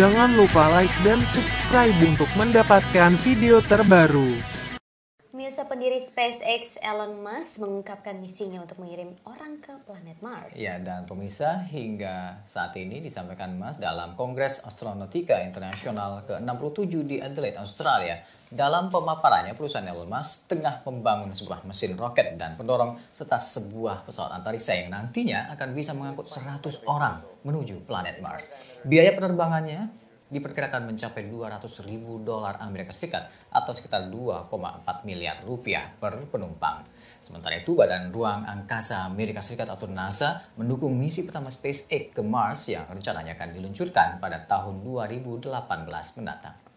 Jangan lupa like dan subscribe untuk mendapatkan video terbaru. Pemirsa pendiri SpaceX Elon Musk mengungkapkan misinya untuk mengirim orang ke planet Mars. Ya, dan pemirsa hingga saat ini disampaikan Musk dalam Kongres Astronautika Internasional ke-67 di Adelaide, Australia. Dalam pemaparannya, perusahaan Elon Musk tengah membangun sebuah mesin roket dan pendorong serta sebuah pesawat antariksa yang nantinya akan bisa mengangkut 100 orang menuju planet Mars. Biaya penerbangannya diperkirakan mencapai 200 ribu dolar Amerika Serikat atau sekitar 2,4 miliar rupiah per penumpang. Sementara itu, Badan Ruang Angkasa Amerika Serikat atau NASA mendukung misi pertama SpaceX ke Mars yang rencananya akan diluncurkan pada tahun 2018 mendatang.